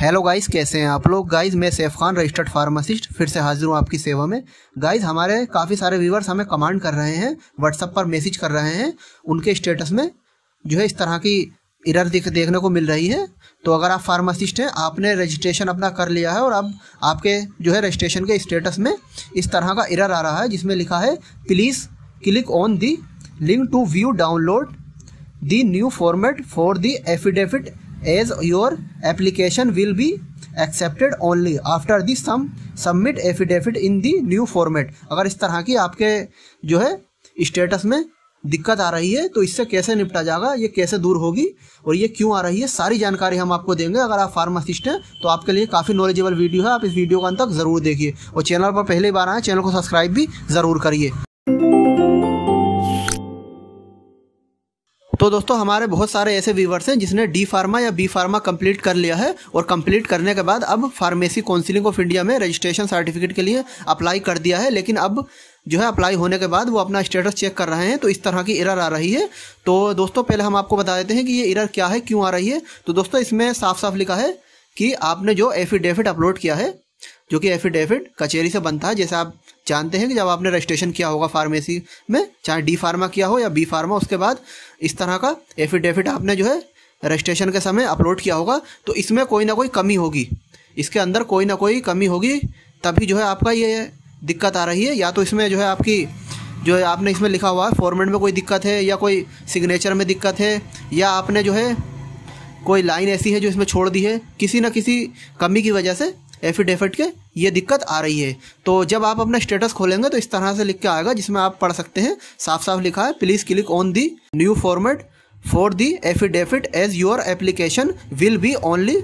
hello guys कैसे हैं आप लोग गाइस मैं सैफ खान रजिस्टर्ड फार्मासिस्ट फिर से हाजिर हूँ आपकी सेवा में गाइस हमारे काफ़ी सारे व्यूवर्स हमें कमांड कर रहे हैं व्हाट्सअप पर मैसेज कर रहे हैं उनके स्टेटस में जो है इस तरह की इरर दिख देखने को मिल रही है तो अगर आप फार्मासिस्ट हैं आपने रजिस्ट्रेशन अपना कर लिया है और अब आपके जो है रजिस्ट्रेशन के स्टेटस में इस तरह का इरर आ रहा है जिसमें लिखा है please click on the link to view download the new format for the affidavit as your application will be accepted only after this some submit affidavit in the new format अगर इस तरह की आपके जो है स्टेटस में दिक्कत आ रही है तो इससे कैसे निपटा जाएगा ये कैसे दूर होगी और ये क्यों आ रही है सारी जानकारी हम आपको देंगे अगर आप फार्मासिस्ट हैं तो आपके लिए काफ़ी नॉलेजेबल वीडियो है आप इस वीडियो को अंत तक ज़रूर देखिए और चैनल पर पहली बार आए चैनल को सब्सक्राइब भी ज़रूर करिए तो दोस्तों हमारे बहुत सारे ऐसे व्यूवर्स हैं जिसने डी फार्मा या बी फार्मा कंप्लीट कर लिया है और कंप्लीट करने के बाद अब फार्मेसी काउंसिलिंग ऑफ इंडिया में रजिस्ट्रेशन सर्टिफिकेट के लिए अप्लाई कर दिया है लेकिन अब जो है अप्लाई होने के बाद वो अपना स्टेटस चेक कर रहे हैं तो इस तरह की इरर आ रही है तो दोस्तों पहले हम आपको बता देते हैं कि ये इरर क्या है क्यों आ रही है तो दोस्तों इसमें साफ साफ लिखा है कि आपने जो एफिडेविट अपलोड किया है जो कि एफिडेविट कचेरी से बनता है जैसे आप जानते हैं कि जब आपने रजिस्ट्रेशन किया होगा फार्मेसी में चाहे डी फार्मा किया हो या बी फार्मा उसके बाद इस तरह का एफिडेविट आपने जो है रजिस्ट्रेशन के समय अपलोड किया होगा तो इसमें कोई ना कोई कमी होगी इसके अंदर कोई ना कोई कमी होगी तभी जो है आपका ये दिक्कत आ रही है या तो इसमें जो है आपकी जो है आपने इसमें लिखा हुआ है फॉर्मेट में कोई दिक्कत है या कोई सिग्नेचर में दिक्कत है या आपने जो है कोई लाइन ऐसी है जो इसमें छोड़ दी है किसी ना किसी कमी की वजह से एफिडेविट के ये दिक्कत आ रही है तो जब आप अपना स्टेटस खोलेंगे तो इस तरह से लिख के आएगा जिसमें आप पढ़ सकते हैं साफ साफ लिखा है please click on the new format for the affidavit as your application will be only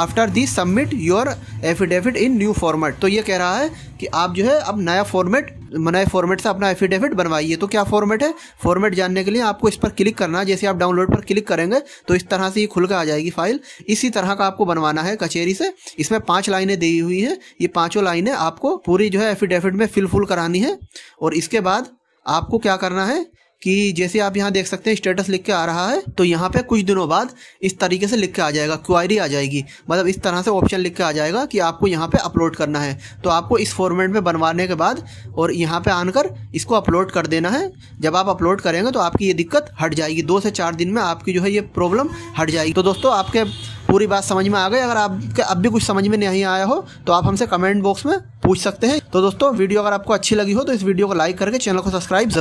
after the submit your affidavit in new format तो ये कह रहा है कि आप जो है अब नया फॉर्मेट मनाए फॉर्मेट से अपना एफिडेविट बनवाइए तो क्या फॉर्मेट है फॉर्मेट जानने के लिए आपको इस पर क्लिक करना है जैसे आप डाउनलोड पर क्लिक करेंगे तो इस तरह से ये खुल कर आ जाएगी फाइल इसी तरह का आपको बनवाना है कचेरी से इसमें पाँच लाइनें दी हुई हैं ये पाँचों लाइनें आपको पूरी जो है एफिडेविट में फिल फुल करानी है और इसके बाद आपको क्या करना है कि जैसे आप यहाँ देख सकते हैं स्टेटस लिख के आ रहा है तो यहाँ पे कुछ दिनों बाद इस तरीके से लिख के आ जाएगा क्वायरी आ जाएगी मतलब इस तरह से ऑप्शन लिख के आ जाएगा कि आपको यहाँ पे अपलोड करना है तो आपको इस फॉर्मेट में बनवाने के बाद और यहाँ पे आनकर इसको अपलोड कर देना है जब आप अपलोड करेंगे तो आपकी ये दिक्कत हट जाएगी दो से चार दिन में आपकी जो है ये प्रॉब्लम हट जाएगी तो दोस्तों आपके पूरी बात समझ में आ गई अगर आपके अब भी कुछ समझ में नहीं आया हो तो आप हमसे कमेंट बॉक्स में पूछ सकते हैं तो दोस्तों वीडियो अगर आपको अच्छी लगी हो तो इस वीडियो को लाइक करके चैनल को सब्सक्राइब जरूर